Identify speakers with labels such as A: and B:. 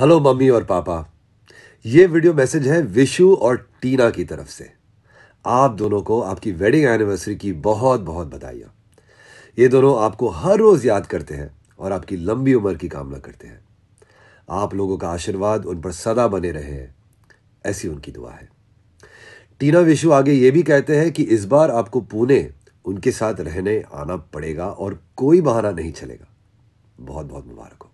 A: hello mummy और पापा ये वीडियो मैसेज है विशु और टीना की तरफ से आप दोनों को आपकी वेडिंग एनिवर्सरी की बहुत बहुत बधाइयाँ ये दोनों आपको हर रोज़ याद करते हैं और आपकी लंबी उम्र की कामना करते हैं आप लोगों का आशीर्वाद उन पर सदा बने रहे हैं ऐसी उनकी दुआ है टीना विशु आगे ये भी कहते हैं कि इस बार आपको पुणे उनके साथ रहने आना पड़ेगा और कोई बहाना नहीं चलेगा बहुत बहुत मुबारक